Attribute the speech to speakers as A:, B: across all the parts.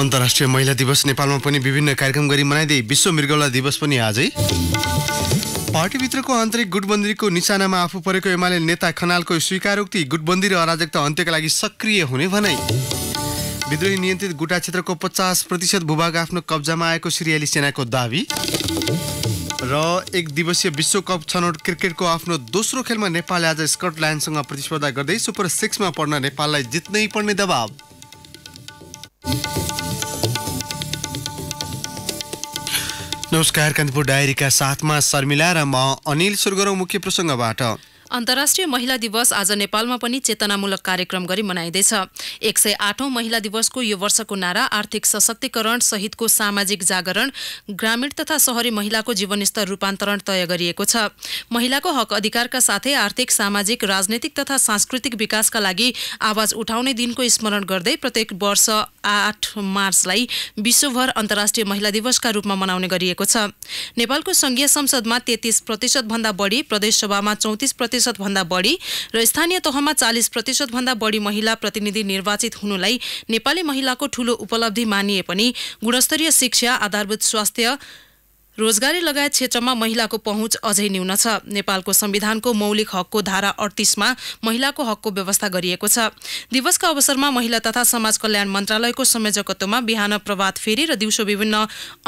A: अन्तर्राष्ट्रिय महिला दिवस नेपालमा पनि विभिन्न कार्यक्रम गरी मनाइँदै विश्व मृगौला दिवस पनि आजै पार्टीभित्रको आन्तरिक गुटबन्दीको निशानामा आफू परेको एमाले नेता खनालको स्वीकारोक्ति गुटबन्दी र अराजकता अन्त्यका लागि सक्रिय हुने भनाइ विद्रोही नियन्त्रित गुटा क्षेत्रको पचास प्रतिशत भूभाग आफ्नो कब्जामा आएको सिरियाली सेनाको दावी र एक दिवसीय विश्वकप छनौट क्रिकेटको आफ्नो दोस्रो खेलमा नेपालले आज स्कटल्यान्डसँग प्रतिस्पर्धा गर्दै सुपर सिक्समा पर्न नेपाललाई जित्नै पर्ने दबाव नमस्कार कान्तिपुर डायरीका साथमा शर्मिला र म अनिल सुर्गरौँ मुख्य प्रसङ्गबाट
B: अन्तर्राष्ट्रिय महिला दिवस आज नेपालमा पनि चेतनामूलक कार्यक्रम गरी मनाइँदैछ एक सय आठौं महिला दिवसको यो वर्षको नारा आर्थिक सशक्तिकरण सहितको सामाजिक जागरण ग्रामीण तथा शहरी महिलाको जीवनस्तर रूपान्तरण तय गरिएको छ महिलाको हक अधिकारका साथै आर्थिक सामाजिक राजनैतिक तथा सांस्कृतिक विकासका लागि आवाज उठाउने दिनको स्मरण गर्दै प्रत्येक वर्ष आठ मार्चलाई विश्वभर अन्तर्राष्ट्रिय महिला दिवसका रूपमा मनाउने गरिएको छ नेपालको संघीय संसदमा तेत्तिस प्रतिशतभन्दा बढी प्रदेशसभामा चौतिस प्रतिशत प्रतिशतभन्दा बढी र स्थानीय तहमा चालिस प्रतिशतभन्दा बढी महिला प्रतिनिधि निर्वाचित हुनुलाई नेपाली महिलाको ठूलो उपलब्धि मानिए पनि गुणस्तरीय शिक्षा आधारभूत स्वास्थ्य रोजगारी लगायत क्षेत्रमा महिलाको पहुँच अझै न्यून छ नेपालको संविधानको मौलिक हकको धारा अडतिसमा महिलाको हकको व्यवस्था गरिएको छ दिवसका अवसरमा महिला तथा समाज कल्याण मन्त्रालयको संयोजकत्वमा बिहान प्रभात फेरि र दिउँसो विभिन्न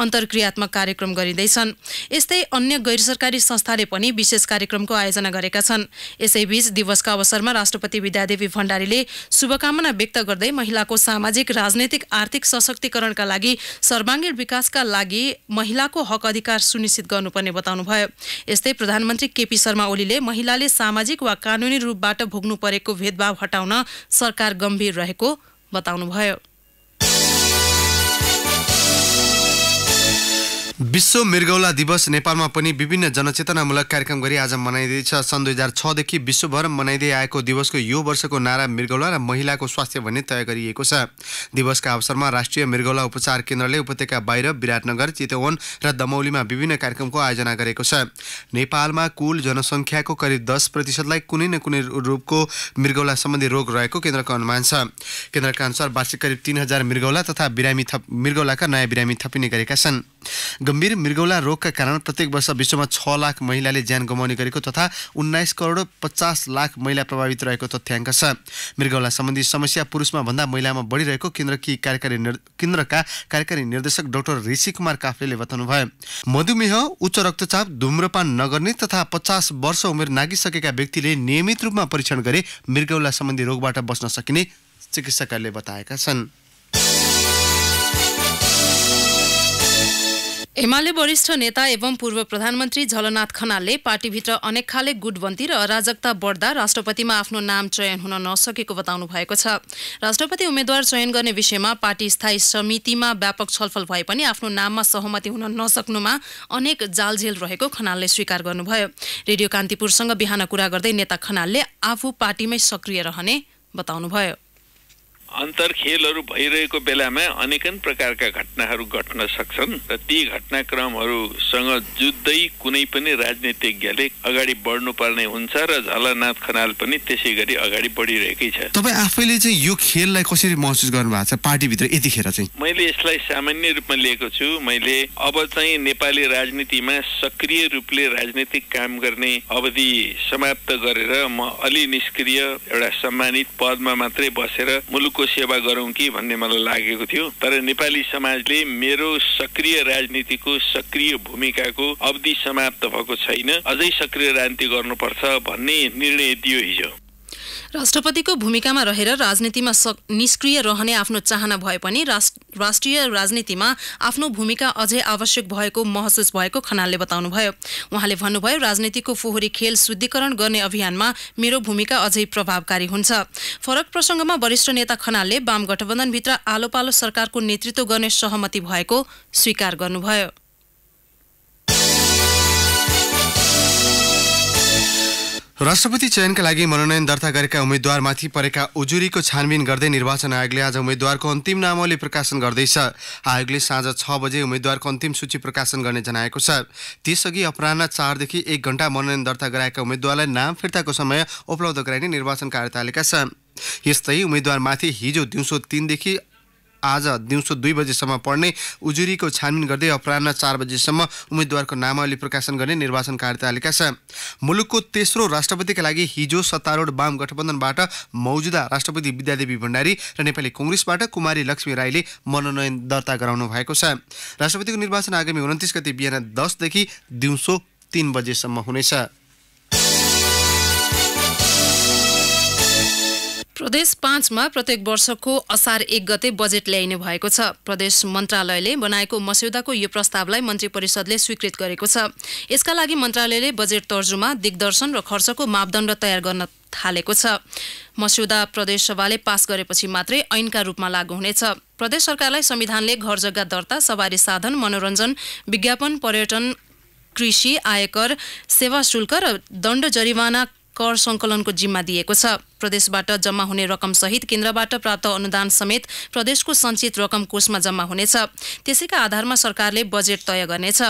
B: अन्तर्क्रियात्मक कार्यक्रम गरिँदैछन् यस्तै अन्य गैर सरकारी संस्थाले पनि विशेष कार्यक्रमको आयोजना गरेका छन् यसैबीच दिवसका अवसरमा राष्ट्रपति विद्यादेवी भण्डारीले शुभकामना व्यक्त गर्दै महिलाको सामाजिक राजनैतिक आर्थिक सशक्तिकरणका लागि सर्वाङ्गीण विकासका लागि महिलाको हक अधिकार सुनिश्चित गर्नुपर्ने बताउनुभयो यस्तै प्रधानमन्त्री केपी शर्मा ओलीले महिलाले सामाजिक वा कानुनी रूपबाट भोग्नु परेको भेदभाव हटाउन सरकार गम्भीर रहेको बताउनुभयो
A: विश्व मृगौला दिवस नेपालमा पनि विभिन्न जनचेतनामूलक कार्यक्रम गरी आज मनाइँदैछ सन् दुई हजार छदेखि विश्वभर मनाइँदै आएको दिवसको यो वर्षको नारा मृगौला र महिलाको स्वास्थ्य भन्ने तय गरिएको छ दिवसका अवसरमा राष्ट्रिय मृगौला उपचार केन्द्रले उपत्यका बाहिर विराटनगर चितवन र दमौलीमा विभिन्न कार्यक्रमको आयोजना गरेको छ नेपालमा कुल जनसङ्ख्याको करिब दस प्रतिशतलाई कुनै न कुनै रूपको मृगौला सम्बन्धी रोग रहेको केन्द्रको अनुमान छ केन्द्रका अनुसार वार्षिक करिब तिन हजार मृगौला तथा बिरामी थप मृगौलाका नयाँ बिरामी थपिने गरेका छन् गम्भीर मृगौला रोगका कारण प्रत्येक वर्ष विश्वमा छ लाख महिलाले ज्यान गुमाउने गरेको तथा उन्नाइस करोड पचास लाख महिला प्रभावित रहेको तथ्याङ्क छ मृगौला सम्बन्धी समस्या पुरुषमा भन्दा महिलामा बढिरहेको केन्द्रकी कार्यकारी केन्द्रका कार्यकारी निर्देशक डाक्टर ऋषि कुमार काफ्ले बताउनुभयो मधुमेह उच्च रक्तचाप धुम्रपान नगर्ने तथा पचास वर्ष उमेर नागिसकेका व्यक्तिले नियमित रूपमा परीक्षण गरे मृगौला सम्बन्धी रोगबाट बस्न सकिने चिकित्सकहरूले बताएका छन्
B: एमाले वरिष्ठ नेता एवं पूर्व प्रधानमन्त्री झलनाथ खनालले पार्टीभित्र अनेक खाले गुटबन्दी र अराजकता बढ्दा राष्ट्रपतिमा आफ्नो नाम चयन हुन नसकेको बताउनु भएको छ राष्ट्रपति उम्मेद्वार चयन गर्ने विषयमा पार्टी स्थायी समितिमा व्यापक छलफल भए पनि आफ्नो नाममा सहमति हुन नसक्नुमा अनेक जालझेल रहेको खनालले स्वीकार गर्नुभयो रेडियो कान्तिपुरसँग बिहान कुरा गर्दै नेता खनालले आफू पार्टीमै सक्रिय रहने बताउनुभयो
A: अन्तर खेलहरू भइरहेको बेलामा अनेकन प्रकारका घटनाहरू घट्न सक्छन् र ती घटनाक्रमहरूसँग जुझ्दै कुनै पनि राजनीतिज्ञले अगाडि बढ्नुपर्ने हुन्छ र झलनाथ खनाल पनि त्यसै गरी अगाडि बढिरहेकै छ तपाईँ आफैले चाहिँ यो खेललाई कसरी महसुस गर्नु भएको छ पार्टीभित्र यतिखेर चाहिँ मैले यसलाई सामान्य रूपमा लिएको छु मैले अब चाहिँ नेपाली राजनीतिमा सक्रिय रूपले राजनीतिक काम गर्ने अवधि समाप्त गरेर म अलि निष्क्रिय एउटा सम्मानित पदमा मात्रै बसेर मुलुक सेवा गरौँ कि भन्ने मलाई लागेको थियो तर नेपाली समाजले मेरो सक्रिय राजनीतिको सक्रिय भूमिकाको अवधि समाप्त भएको छैन अझै सक्रिय राजनीति गर्नुपर्छ भन्ने निर्णय दियो हिजो
B: राष्ट्रपतिको भूमिकामा रहेर रा राजनीतिमा निष्क्रिय रहने आफ्नो चाहना भए पनि राष्ट्रिय राजनीतिमा आफ्नो भूमिका अझै आवश्यक भएको महसुस भएको खनालले बताउनुभयो उहाँले भन्नुभयो राजनीतिको फोहोरी खेल शुद्धिकरण गर्ने अभियानमा मेरो भूमिका अझै प्रभावकारी हुन्छ फरक प्रसङ्गमा वरिष्ठ नेता खनालले वाम गठबन्धनभित्र आलो सरकारको नेतृत्व गर्ने सहमति भएको स्वीकार गर्नुभयो
A: राष्ट्रपति चयनका लागि मनोनयन दर्ता गरेका उम्मेद्वारमाथि परेका उजुरीको छानबिन गर्दै निर्वाचन आयोगले आज उम्मेद्वारको अन्तिम नामावली प्रकाशन गर्दैछ आयोगले साँझ छ बजे उम्मेद्वारको अन्तिम सूची प्रकाशन गर्ने जनाएको छ त्यसअघि अपराह चारदेखि एक घण्टा मनोनयन दर्ता गराएका उम्मेद्वारलाई नाम फिर्ताको समय उपलब्ध गराइने निर्वाचन कार्यतालिका छ यस्तै उम्मेद्वारमाथि हिजो दिउँसो तिनदेखि आज दिउँसो दुई बजेसम्म पढ्ने उजुरीको छानबिन गर्दै अपराह चार बजेसम्म उम्मेद्वारको नामावली प्रकाशन गर्ने निर्वाचन कार्यतालिका छ मुलुकको तेस्रो राष्ट्रपतिका लागि हिजो सत्तारूढ वाम गठबन्धनबाट मौजुदा राष्ट्रपति विद्यादेवी भण्डारी र नेपाली कङ्ग्रेसबाट कुमारी लक्ष्मी राईले मनोनयन दर्ता गराउनु भएको छ राष्ट्रपतिको निर्वाचन आगामी उन्तिस गति बिहान दसदेखि दिउँसो तिन बजेसम्म हुनेछ
B: प्रदेश पाँचमा प्रत्येक वर्षको असार एक गते बजेट ल्याइने भएको छ प्रदेश मन्त्रालयले बनाएको मस्यौदाको यो प्रस्तावलाई मन्त्री परिषदले स्वीकृत गरेको छ यसका लागि मन्त्रालयले बजेट तर्जुमा दिग्दर्शन र खर्चको मापदण्ड तयार गर्न थालेको छ मस्यौदा प्रदेश सभाले पास गरेपछि मात्रै ऐनका रूपमा लागू हुनेछ प्रदेश सरकारलाई संविधानले घर जग्गा दर्ता सवारी साधन मनोरञ्जन विज्ञापन पर्यटन कृषि आयकर सेवा शुल्क र दण्ड जरिवाना कर सङ्कलनको जिम्मा दिएको छ प्रदेशबाट जम्मा हुने रकम सहित केन्द्रबाट प्राप्त अनुदान समेत प्रदेशको सञ्चित रकम कोषमा जम्मा हुनेछ त्यसैका आधारमा सरकारले बजेट तय गर्नेछ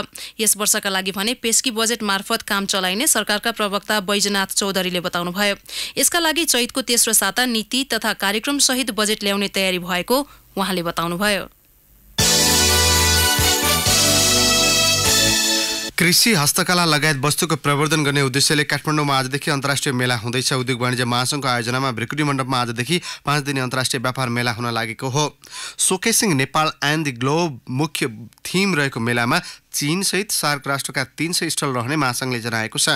B: यस वर्षका लागि भने पेस्की बजेट मार्फत काम चलाइने सरकारका प्रवक्ता बैजनाथ चौधरीले बताउनुभयो यसका लागि चैतको तेस्रो साता नीति तथा कार्यक्रमसहित बजेट ल्याउने तयारी भएको उहाँले बताउनुभयो
A: कृषि हस्तकला लगायत वस्तुको प्रवर्धन गर्ने उद्देश्यले काठमाडौँमा आजदेखि अन्तर्राष्ट्रिय मेला हुँदैछ उद्योग वाणिज्य महासङ्घको आयोजनामा भ्रिकुटी मण्डपमा आजदेखि पाँच दिने अन्तर्राष्ट्रिय व्यापार मेला हुन लागेको हो showcasing Nepal and the globe मुख्य थिम रहेको मेलामा चीनसहित सार्क राष्ट्रका तीन सय स्थल रहने महासङ्घले जनाएको छ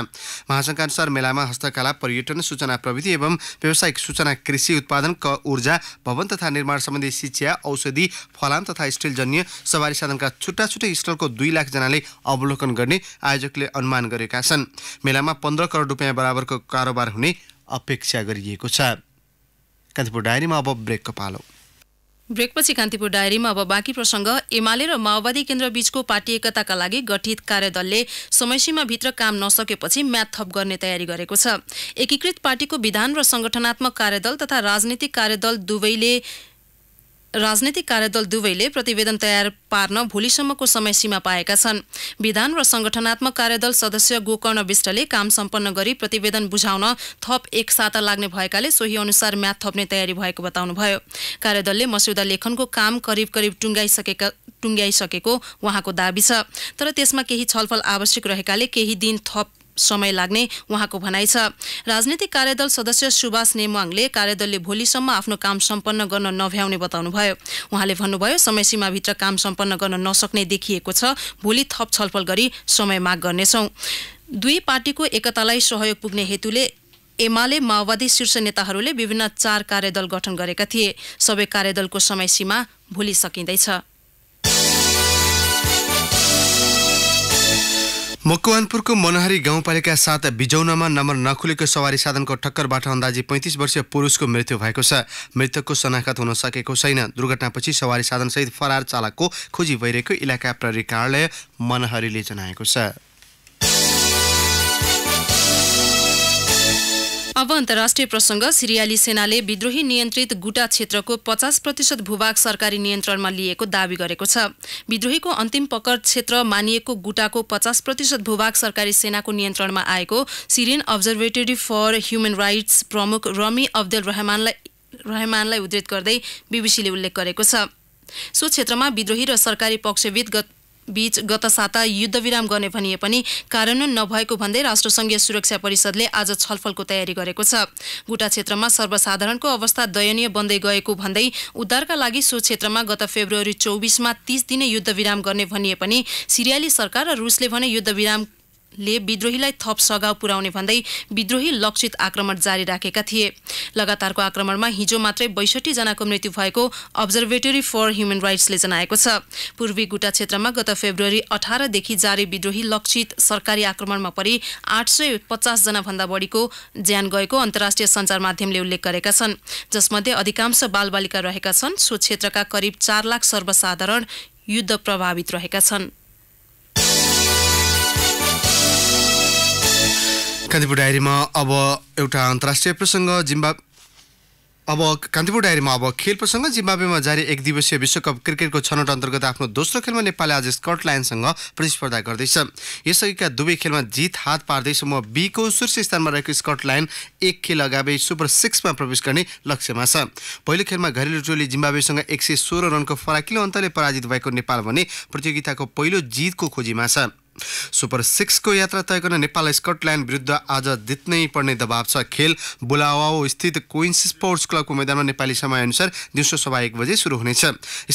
A: महासङ्घका अनुसार मेलामा हस्तकला पर्यटन सूचना प्रविधि एवं व्यावसायिक सूचना कृषि उत्पादन क ऊर्जा भवन तथा निर्माण सम्बन्धी शिक्षा औषधि फलाम तथा स्टिल जन्य सवारी साधनका छुट्टा छुट्टै स्टलको दुई लाखजनाले अवलोकन गर्ने आयोजकले अनुमान गरेका छन् मेलामा पन्ध्र करोड रुपियाँ बराबरको कारोबार हुने अपेक्षा गरिएको छ कान्तिपुर डायरीमा अब ब्रेकको पालो
B: ब्रेकपछि कान्तिपुर डायरीमा अब बाँकी प्रसङ्ग एमाले र माओवादी बीचको पार्टी एकताका लागि गठित कार्यदलले समयसीमाभित्र काम नसकेपछि म्याथ थप गर्ने तयारी गरेको छ एकीकृत पार्टीको विधान र संगठनात्मक कार्यदल तथा राजनीतिक कार्यदल दुवैले राजनैतिक कार्यदल दुवैले प्रतिवेदन तयार पार्न भोलिसम्मको समय सीमा पाएका छन् विधान र संगठनात्मक कार्यदल सदस्य गोकर्ण विष्टले काम सम्पन्न गरी प्रतिवेदन बुझाउन थप एक साता लाग्ने भएकाले सोही अनुसार म्याथ थप्ने तयारी भएको बताउनुभयो कार्यदलले मस्यौदा लेखनको काम करिब करिब टुङ्गाइसकेका टुङ्ग्याइसकेको उहाँको दावी छ तर त्यसमा केही छलफल आवश्यक रहेकाले केही दिन थप समय लाग्ने उहाँको भनाइ छ राजनीतिक कार्यदल सदस्य सुभाष नेमाङले कार्यदलले भोलिसम्म आफ्नो काम सम्पन्न गर्न नभ्याउने बताउनुभयो उहाँले भन्नुभयो समय सीमाभित्र काम सम्पन्न गर्न नसक्ने देखिएको छ भोलि थप छलफल गरी समय माग गर्नेछौँ दुई पार्टीको एकतालाई सहयोग पुग्ने हेतुले एमाले माओवादी शीर्ष नेताहरूले विभिन्न चार कार्यदल गठन गरेका थिए सबै कार्यदलको समय सीमा भोलि सकिँदैछ
A: मकवानपुरको मनहरी गाउँपालिका साथ बिजौनामा नम्बर नखुलेको सवारी साधनको ठक्करबाट अन्दाजी पैँतिस वर्षीय पुरुषको मृत्यु भएको छ मृतकको शनाखत हुन सकेको छैन दुर्घटनापछि सवारी साधनसहित फरार चालकको खोजी भइरहेको इलाका प्रहरी कार्यालय मनहरीले जनाएको छ
B: अब अन्तर्राष्ट्रिय प्रसङ्ग सिरियाली सेनाले विद्रोही नियन्त्रित गुटा क्षेत्रको पचास प्रतिशत भूभाग सरकारी नियन्त्रणमा लिएको दावी गरेको छ विद्रोहीको अन्तिम पकड क्षेत्र मानिएको गुटाको पचास प्रतिशत भूभाग सरकारी सेनाको नियन्त्रणमा आएको Syrian observatory for human rights प्रमुख रमी अब्दुल रहमानलाई रहमानलाई उद्धित गर्दै बिबिसीले उल्लेख गरेको छ सो क्षेत्रमा विद्रोही र सरकारी पक्षविद गत बीच गत साता युद्धविराम गर्ने भनिए पनि कार्यान्वयन नभएको भन्दै राष्ट्रसङ्घीय सुरक्षा परिषदले आज छलफलको तयारी गरेको छ गुटा क्षेत्रमा सर्वसाधारणको अवस्था दयनीय बन्दै गएको भन्दै उद्धारका लागि सो क्षेत्रमा गत फेब्रुअरी चौबिसमा तीस दिने युद्धविराम गर्ने भनिए पनि सिरियाली सरकार र रुसले भने युद्धविराम ले विद्रोहीलाई थप सघाउ पुर्याउने भन्दै विद्रोही लक्षित आक्रमण जारी राखेका थिए लगातारको आक्रमणमा हिजो मात्रै बैसठी जनाको मृत्यु भएको अब्जर्भेटरी फर ह्युमन राइट्सले जनाएको छ पूर्वी गुटा क्षेत्रमा गत फेब्रुअरी अठारदेखि जारी विद्रोही लक्षित सरकारी आक्रमणमा परि आठ सय पचासजनाभन्दा बढीको ज्यान गएको अन्तर्राष्ट्रिय सञ्चार माध्यमले उल्लेख गरेका छन् जसमध्ये अधिकांश बालबालिका रहेका छन् सो क्षेत्रका करिब चार लाख सर्वसाधारण युद्ध प्रभावित रहेका छन्
A: कान्तिपुर डायरीमा अब एउटा अन्तर्राष्ट्रिय प्रसङ्ग जिम्बा अब कान्तिपुर डायरीमा अब खेल प्रसङ्ग जिम्बाब्वेमा जारी एक दिवसीय विश्वकप क्रिकेटको छनौट अन्तर्गत आफ्नो दोस्रो खेलमा नेपालले आज स्कटल्यान्डसँग प्रतिस्पर्धा गर्दैछ यसअघिका दुवै खेलमा जित हात पार्दै समूह बीको शीर्ष स्थानमा रहेको स्कटल्यान्ड एक खेल अगावै सुपर सिक्समा प्रवेश गर्ने लक्ष्यमा छ पहिलो खेलमा घरेलु टोली जिम्बाब्वेसँग एक सय सोह्र रनको फराकिलो अन्तरले पराजित भएको नेपाल भने प्रतियोगिताको पहिलो जितको खोजीमा छ सुपर सिक्सको यात्रा तय गर्न नेपाल स्कटल्यान्ड विरुद्ध आज जित्नै पर्ने दबाव छ खेल बुलावाओ स्थित क्विन्स स्पोर्ट्स क्लबको मैदानमा नेपाली समयअनुसार दिउँसो सभा एक बजे सुरु हुनेछ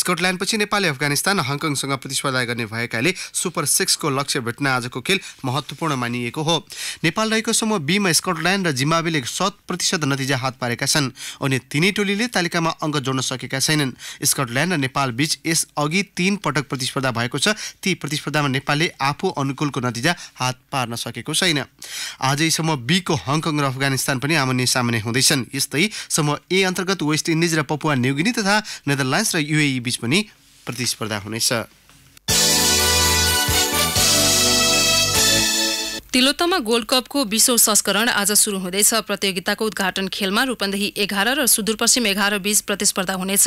A: स्कटल्यान्डपछि नेपालले अफगानिस्तान हङकङसँग प्रतिस्पर्धा गर्ने भएकाले सुपर सिक्सको लक्ष्य भेट्न आजको खेल महत्त्वपूर्ण मानिएको हो नेपाल रहेको समूह बीमा स्कटल्यान्ड र जिम्बावेले शत प्रतिशत नतिजा हात पारेका छन् अनि तिनै टोलीले तालिकामा अङ्क जोड्न सकेका छैनन् स्कटल्यान्ड र नेपाल बीच यस तीन पटक प्रतिस्पर्धा भएको छ ती प्रतिस्पर्धामा नेपालले आफू अनुकूलको नतिजा हात पार्न सकेको छैन आजैसम्म बीको हङकङ र अफगानिस्तान पनि आमने सामने हुँदैछन् यस्तै समूह ए अन्तर्गत वेस्ट इन्डिज र पपुवा न्युगिनी तथा नेदरल्यान्ड्स र युएई बीच पनि प्रतिस्पर्धा हुनेछ
B: तिलोत्तमा गोल्ड विश्व संस्करण आज सुरु हुँदैछ प्रतियोगिताको उद्घाटन खेलमा रूपन्देही एघार र सुदूरपश्चिम एघार बीच प्रतिस्पर्धा हुनेछ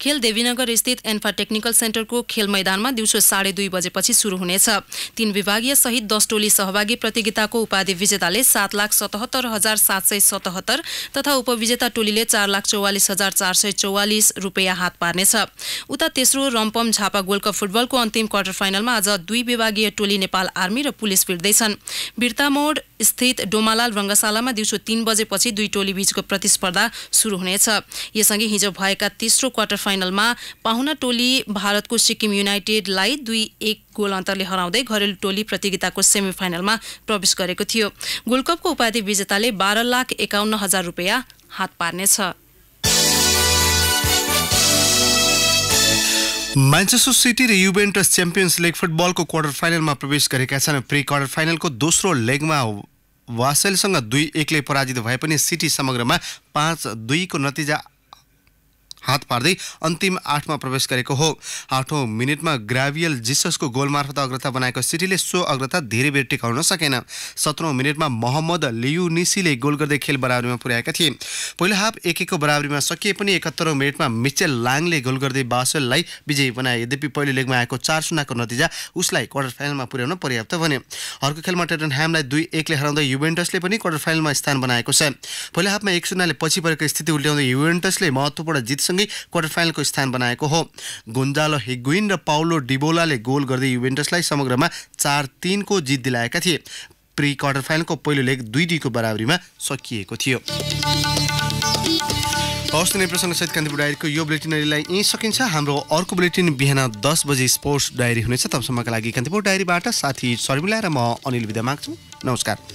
B: खेल देवीनगर स्थित एन्फा टेक्निकल सेन्टरको खेल मैदानमा दिउँसो साढे दुई बजेपछि सुरु हुनेछ तीन विभागीय सहित दस टोली सहभागी प्रतियोगिताको उपाधि विजेताले सात लाख सतहत्तर हजार सात सय सतहत्तर तथा उपविजेता टोलीले चार लाख चौवालिस हजार चार सय चौवालिस रुपियाँ हात पार्नेछ उता तेस्रो रम्पम झापा गोल्ड फुटबलको अन्तिम क्वार्टर फाइनलमा आज दुई विभागीय टोली नेपाल आर्मी र पुलिस भिड्दैछन् बिर्तामोड स्थित डोमालाल रङ्गशालामा दिउँसो तीन बजेपछि दुई टोली बीचको प्रतिस्पर्धा सुरु हुनेछ यसअघि हिजो भएका तेस्रो क्वार्टर फाइनलमा पाहुना टोली भारतको सिक्किम युनाइटेडलाई दुई एक गोल अन्तरले हराउँदै घरेलु टोली प्रतियोगिताको सेमिफाइनलमा प्रवेश गरेको थियो गोल्ड कपको उपाधि विजेताले बाह्र लाख एकाउन्न हजार रुपियाँ हात पार्नेछ
A: म्यान्चेस्टर सिटी र युभेन्टस च्याम्पियन्स लिग फुटबलको क्वार्टर फाइनलमा प्रवेश गरेका छन् प्री क्वार्टर फाइनलको दोस्रो लेगमा वासेलसँग दुई एकले पराजित भए पनि सिटी समग्रमा पाँच दुईको नतिजा हात पार्दै अन्तिम आठमा प्रवेश गरेको हो आठौँ मिनटमा ग्राभियल जिससको गोल मार्फत अग्रता बनाएको सिटीले सो अग्रता धेरै बेर टिकाउन सकेन सत्रौँ मिनटमा मोहम्मद लियुनिसीले गोल गर्दै खेल बराबरीमा पुर्याएका थिए पहिलो हाफ एक एकको बराबरीमा सकिए पनि एकात्तरौँ मिनटमा मिचेल लाङले गोल गर्दै बासेललाई विजयी बनाए यद्यपि पहिलो लेगमा आएको चार सुनाको नतिजा उसलाई क्वार्टर फाइनलमा पुर्याउन पर्याप्त भने अर्को खेलमा टेटनह्यामलाई दुई एकले हराउँदै युभेन्टसले पनि क्वार्टर फाइनलमा स्थान बनाएको छ पहिलो हाफमा एक सुनाले पछि परेको स्थिति उल्ट्याउँदै युभेन्टसले महत्त्वपूर्ण जितसँग गोलसँगै क्वार्टर फाइनलको स्थान बनाएको हो गुन्जालो हिगुइन र पाउलो डिबोलाले गोल गर्दै युभेन्टसलाई समग्रमा चार तिनको जित दिलाएका थिए प्री क्वार्टर फाइनलको पहिलो लेग दुई दुईको बराबरीमा सकिएको थियो हवस् नै सहित कान्तिपुर डायरीको यो बुलेटिनरीलाई यहीँ सकिन्छ हाम्रो अर्को बुलेटिन बिहान दस बजी स्पोर्ट्स डायरी हुनेछ तबसम्मका लागि कान्तिपुर डायरीबाट साथी शर्मिला र म अनिल विदा माग्छु नमस्कार